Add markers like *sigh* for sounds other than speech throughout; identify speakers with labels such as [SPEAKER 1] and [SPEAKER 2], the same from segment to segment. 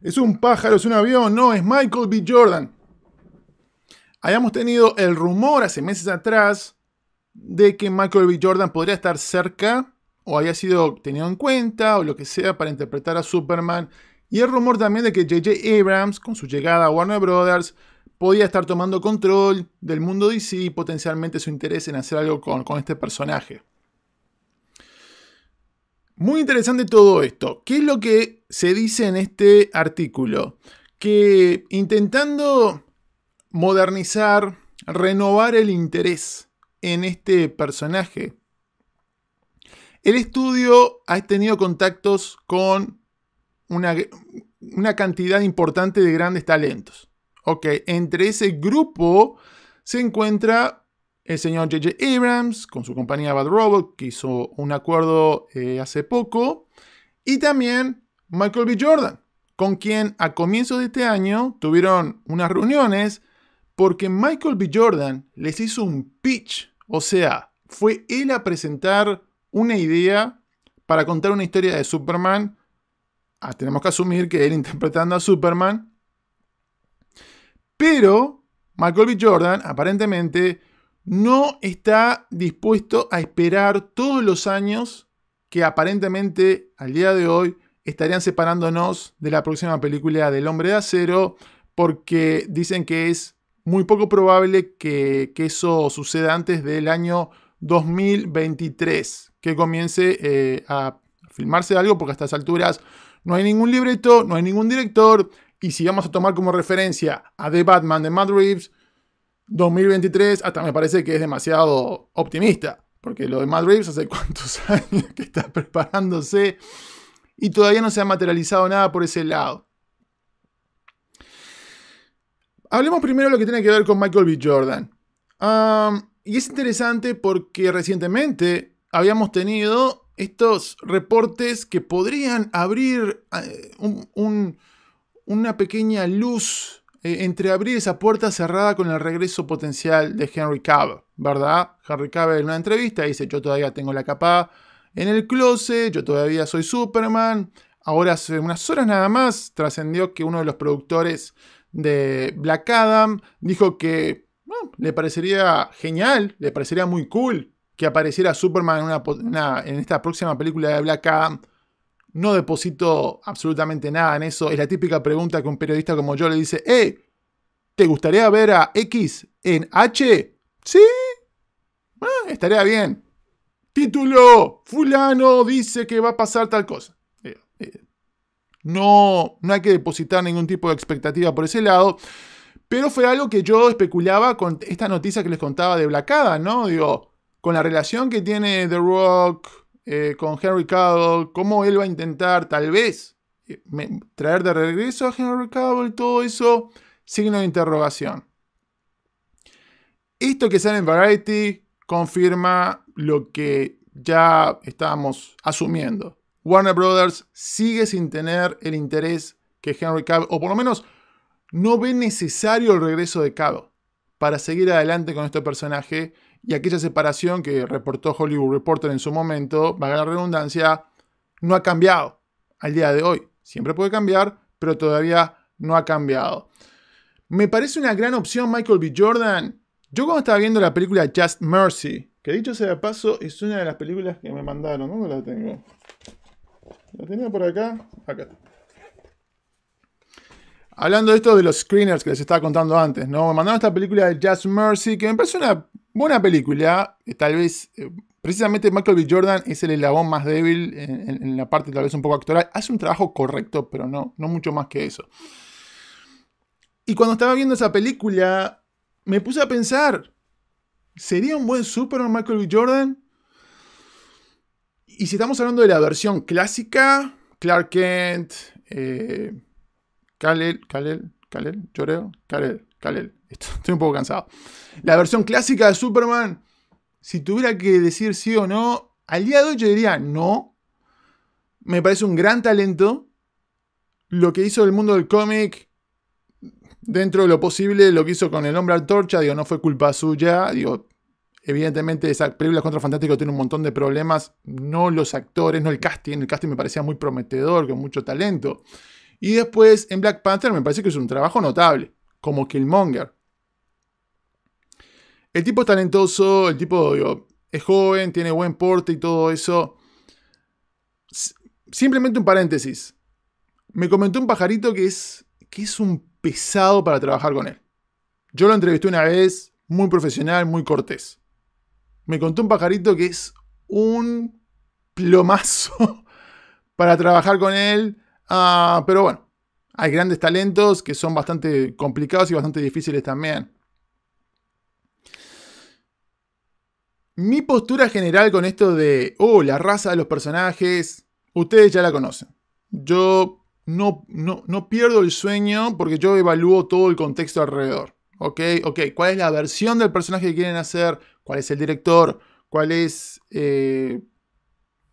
[SPEAKER 1] Es un pájaro, es un avión, no, es Michael B. Jordan. Habíamos tenido el rumor hace meses atrás de que Michael B. Jordan podría estar cerca o haya sido tenido en cuenta o lo que sea para interpretar a Superman. Y el rumor también de que J.J. Abrams, con su llegada a Warner Brothers, podía estar tomando control del mundo DC y potencialmente su interés en hacer algo con este personaje. Muy interesante todo esto. ¿Qué es lo que se dice en este artículo? Que intentando modernizar, renovar el interés en este personaje, el estudio ha tenido contactos con una, cantidad importante de grandes talentos. Ok, entre ese grupo se encuentra el señor JJ Abrams con su compañía Bad Robot, que hizo un acuerdo eh, hace poco, y también Michael B. Jordan, con quien a comienzos de este año tuvieron unas reuniones porque Michael B. Jordan les hizo un pitch, o sea, fue él a presentar una idea para contar una historia de Superman. Ah, tenemos que asumir que él *laughs* interpretando a Superman. Pero Michael B. Jordan aparentemente no está dispuesto a esperar todos los años que aparentemente al día de hoy estarían separándonos de la próxima película del hombre de acero porque dicen que es muy poco probable que, eso suceda antes del año 2023, que comience eh, a filmarse algo porque a estas alturas no hay ningún libreto, no hay ningún director y si vamos a tomar como referencia a The Batman de Matt Reeves, 2023 hasta me parece que es demasiado optimista, porque lo de Madrid Reeves hace *laughs* cuántos años que está preparándose y todavía no se ha materializado nada por ese lado. Hablemos primero de lo que tiene que ver con Michael B. Jordan. y es interesante porque recientemente habíamos tenido estos reportes que podrían abrir eh, una pequeña luz eh, entre abrir esa puerta cerrada con el regreso potencial de Henry Cavill, ¿verdad? Henry Cavill en una entrevista dice, yo todavía tengo la capa en el closet, yo todavía soy Superman. Ahora hace unas horas nada más trascendió que uno de los productores de Black Adam dijo que le parecería genial, le parecería muy cool que apareciera Superman en esta próxima película de Black Adam no deposito absolutamente nada en eso. Es la típica pregunta que un periodista como yo le dice, eh, ¿te gustaría ver a X en H? Sí. Ah, estaría bien. Título, fulano dice que va a pasar tal cosa. Eh, eh, no, no hay que depositar ningún tipo de expectativa por ese lado. Pero fue algo que yo especulaba con esta noticia que les contaba de Blacada, ¿no? Digo, con la relación que tiene The Rock eh, con Henry Cavill, cómo él va a intentar tal vez eh, traer de regreso a Henry Cavill, todo eso, signo de interrogación. Esto que sale en Variety confirma lo que ya estábamos asumiendo. Warner Brothers sigue sin tener el interés que Henry Cavill, o por lo menos no ve necesario el regreso de Cavill para seguir adelante con este personaje y aquella separación que reportó Hollywood Reporter en su momento, valga la redundancia, no ha cambiado al día de hoy. Siempre puede cambiar, pero todavía no ha cambiado. Me parece una gran opción Michael B. Jordan. Yo cuando estaba viendo la película Just Mercy, que dicho sea de paso, es una de las películas que me mandaron, ¿Dónde la tengo? La tenía por acá. Acá Hablando de esto de los screeners que les estaba contando antes, ¿no? Me mandaron esta película de Just Mercy, que me parece una Buena película, eh, tal vez, eh, precisamente Michael B. Jordan es el elabón más débil en, la parte tal vez un poco actoral. Hace un trabajo correcto, pero no, no mucho más que eso. Y cuando estaba viendo esa película, me puse a pensar, ¿sería un buen Superman Michael B. Jordan? Y si estamos hablando de la versión clásica, Clark Kent, eh, Kalel, Kalel, Kalel, Lloreo, Kalel. *laughs* Estoy un poco cansado. La versión clásica de Superman, si tuviera que decir sí o no, al día de hoy yo diría no. Me parece un gran talento. Lo que hizo el mundo del cómic, dentro de lo posible, lo que hizo con el hombre antorcha, digo, no fue culpa suya. evidentemente, esa película contra Fantástico tiene un montón de problemas. No los actores, no el casting. El casting me parecía muy prometedor, con mucho talento. Y después, en Black Panther, me parece que es un trabajo notable como Killmonger. El tipo es talentoso, el tipo es joven, tiene buen porte y todo eso. Simplemente un paréntesis. Me comentó un pajarito que es, que es un pesado para trabajar con él. Yo lo entrevisté una vez, muy profesional, muy cortés. Me contó un pajarito que es un plomazo *laughs* para trabajar con él. Ah, pero bueno, hay grandes talentos que son bastante complicados y bastante difíciles también. Mi postura general con esto de, oh, la raza de los personajes, ustedes ya la conocen. Yo no, no, pierdo el sueño porque yo evalúo todo el contexto alrededor. ¿Ok? ¿Ok? ¿Cuál es la versión del personaje que quieren hacer? ¿Cuál es el director? ¿Cuál es... Eh,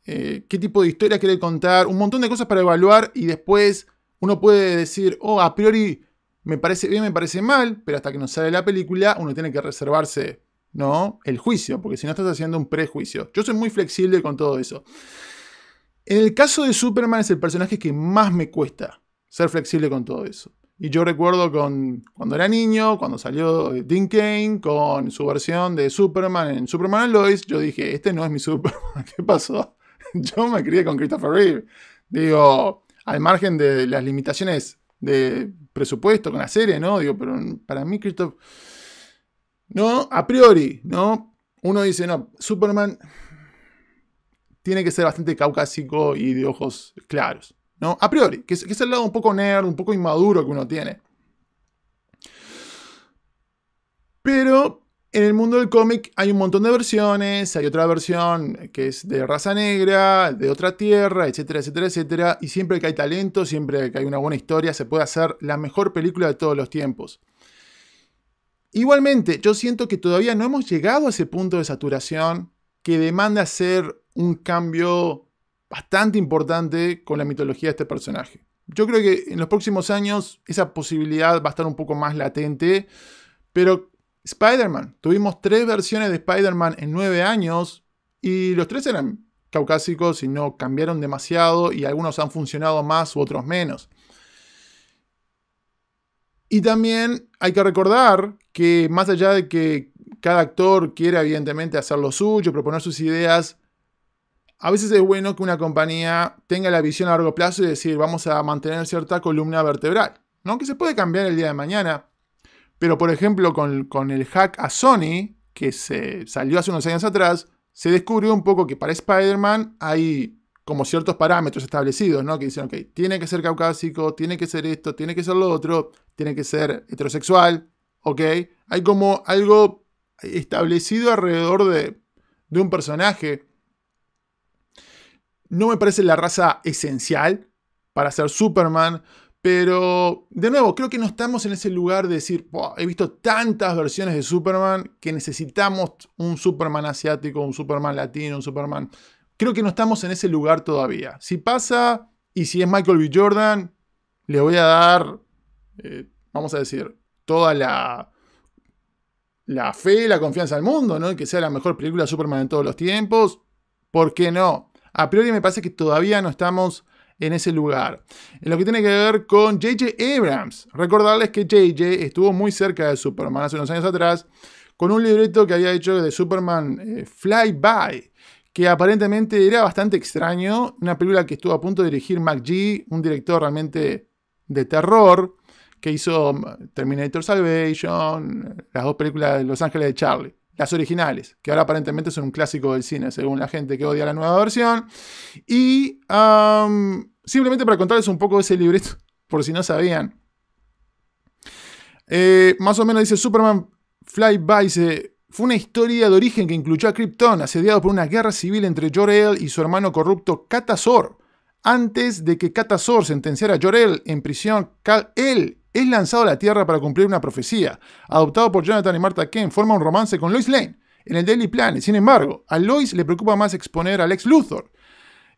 [SPEAKER 1] eh, qué tipo de historia quiere contar? Un montón de cosas para evaluar y después uno puede decir, oh, a priori me parece bien, me parece mal, pero hasta que no sale la película uno tiene que reservarse, ¿no? El juicio, porque si no estás haciendo un prejuicio. Yo soy muy flexible con todo eso. En el caso de Superman es el personaje que más me cuesta ser flexible con todo eso. Y yo recuerdo con, cuando era niño, cuando salió eh, Dean Kane con su versión de Superman en Superman Lois, yo dije, este no es mi Superman, *laughs* ¿qué pasó? *laughs* Yo me crié con Christopher Reeve. Digo, al margen de las limitaciones de presupuesto con la serie, ¿no? Digo, pero para mí, Christoph, no, a priori, ¿no? Uno dice, no, Superman tiene que ser bastante caucásico y de ojos claros, ¿no? A priori, que es, es el lado un poco nerd, un poco inmaduro que uno tiene. Pero en el mundo del cómic hay un montón de versiones, hay otra versión que es de raza negra, de otra tierra, etcétera, etcétera, etcétera. Y siempre que hay talento, siempre que hay una buena historia, se puede hacer la mejor película de todos los tiempos. Igualmente, yo siento que todavía no hemos llegado a ese punto de saturación que demanda hacer un cambio bastante importante con la mitología de este personaje. Yo creo que en los próximos años esa posibilidad va a estar un poco más latente, pero Spider-Man. Tuvimos tres versiones de Spider-Man en nueve años y los tres eran caucásicos y no cambiaron demasiado y algunos han funcionado más u otros menos. Y también hay que recordar que más allá de que cada actor quiera evidentemente hacer lo suyo, proponer sus ideas, a veces es bueno que una compañía tenga la visión a largo plazo y decir, vamos a mantener cierta columna vertebral, ¿no? que se puede cambiar el día de mañana, pero por ejemplo, con, el hack a Sony, que se salió hace unos años atrás, se descubrió un poco que para Spider-Man hay como ciertos parámetros establecidos, ¿no? Que dicen, ok, tiene que ser caucásico, tiene que ser esto, tiene que ser lo otro, tiene que ser heterosexual, ¿ok? Hay como algo establecido alrededor de, de un personaje. No me parece la raza esencial para ser Superman, pero, de nuevo, creo que no estamos en ese lugar de decir, he visto tantas versiones de Superman que necesitamos un Superman asiático, un Superman latino, un Superman. Creo que no estamos en ese lugar todavía. Si pasa y si es Michael B. Jordan, le voy a dar, eh, vamos a decir, toda la, la fe la confianza al mundo, ¿no? Que sea la mejor película de Superman en todos los tiempos. ¿Por qué no? A priori me parece que todavía no estamos en ese lugar. En lo que tiene que ver con JJ Abrams, recordarles que JJ estuvo muy cerca de Superman hace unos años atrás con un libreto que había hecho de Superman eh, Fly By, que aparentemente era bastante extraño, una película que estuvo a punto de dirigir G, un director realmente de terror, que hizo mm, Terminator Salvation, las dos películas de Los Ángeles de Charlie, las originales, que ahora aparentemente son un clásico del cine, según la gente que odia la nueva versión. Y simplemente para contarles un poco de ese libreto, *laughs* por si no sabían. Eh, más o menos dice Superman Flyby, se fue una historia de origen que incluyó a Krypton, asediado por una guerra civil entre Jor-El y su hermano corrupto Katazor. Antes de que Katazor sentenciara a Jor-El en prisión, él es lanzado a la Tierra para cumplir una profecía. Adoptado por Jonathan y Martha Kent, forma un romance con Lois Lane en el Daily Planet. Sin embargo, a Lois le preocupa más exponer a Lex Luthor,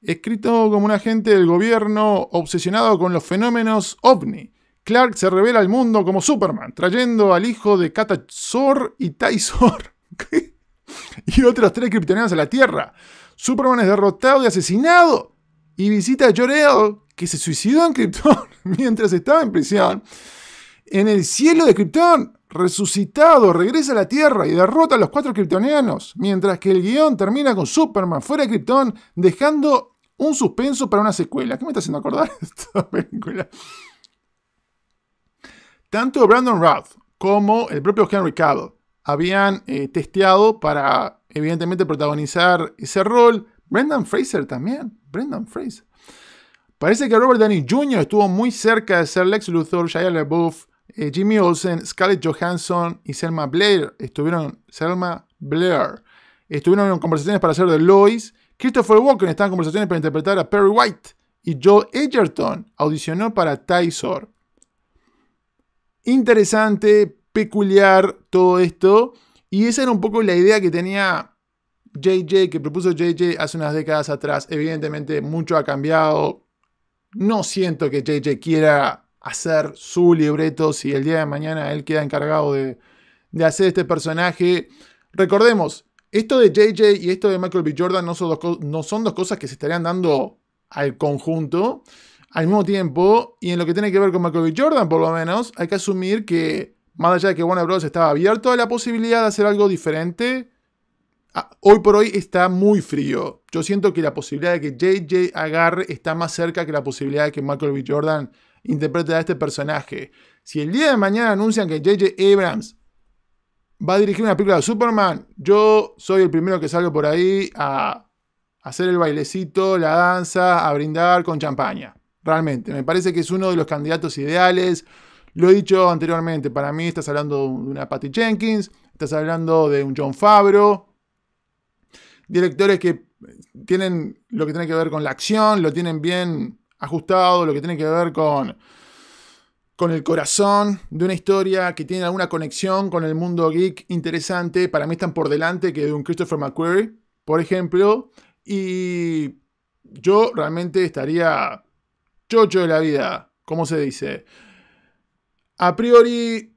[SPEAKER 1] Escrito como un agente del gobierno obsesionado con los fenómenos ovni, Clark se revela al mundo como Superman, trayendo al hijo de Katazor y Tysor *laughs* y otros tres criptonianos a la Tierra. Superman es derrotado y asesinado y visita a Jor-El, que se suicidó en Krypton *laughs* mientras estaba en prisión. En el cielo de Krypton, resucitado, regresa a la Tierra y derrota a los cuatro kryptonianos, mientras que el guión termina con Superman fuera de Krypton, dejando un suspenso para una secuela. ¿Qué me está haciendo acordar *laughs* esta película? Tanto Brandon Routh como el propio Henry Cavill habían eh, testeado para, evidentemente, protagonizar ese rol. Brendan Fraser también. Brendan Fraser. Parece que Robert Downey Jr. estuvo muy cerca de ser Lex Luthor, Shia LaBeouf, eh, Jimmy Olsen, Scarlett Johansson y Selma Blair estuvieron. Selma Blair. Estuvieron en conversaciones para hacer de Lois Christopher Walken estaba en conversaciones para interpretar a Perry White y Joe Edgerton audicionó para Tysor. Interesante, peculiar todo esto. Y esa era un poco la idea que tenía JJ, que propuso JJ hace unas décadas atrás. Evidentemente mucho ha cambiado. No siento que JJ quiera hacer su libreto si el día de mañana él queda encargado de, de hacer este personaje. Recordemos, esto de JJ y esto de Michael B. Jordan no son dos, cosas que se estarían dando al conjunto al mismo tiempo. Y en lo que tiene que ver con Michael B. Jordan, por lo menos, hay que asumir que, más allá de que Warner Bros. estaba abierto a la posibilidad de hacer algo diferente, hoy por hoy está muy frío. Yo siento que la posibilidad de que JJ agarre está más cerca que la posibilidad de que Michael B. Jordan interprete a este personaje. Si el día de mañana anuncian que JJ Abrams va a dirigir una película de Superman, yo soy el primero que salgo por ahí a hacer el bailecito, la danza, a brindar con champaña. Realmente, me parece que es uno de los candidatos ideales. Lo he dicho anteriormente, para mí estás hablando de una Patty Jenkins, estás hablando de un John Favreau, directores que tienen lo que tiene que ver con la acción, lo tienen bien ajustado, lo que tiene que ver con con el corazón de una historia que tiene alguna conexión con el mundo geek interesante, para mí están por delante que de un Christopher McQuarrie, por ejemplo, y yo realmente estaría chocho de la vida, como se dice. A priori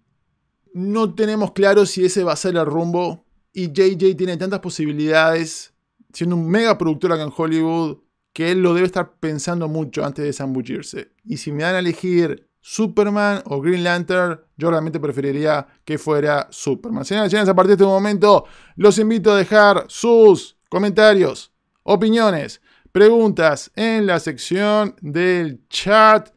[SPEAKER 1] no tenemos claro si ese va a ser el rumbo y JJ tiene tantas posibilidades siendo un mega productor acá en Hollywood que él lo debe estar pensando mucho antes de zambullirse. Y si me dan a elegir Superman o Green Lantern, yo realmente preferiría que fuera Superman. Señoras y señores, a partir de este momento los invito a dejar sus comentarios, opiniones, preguntas en la sección del chat.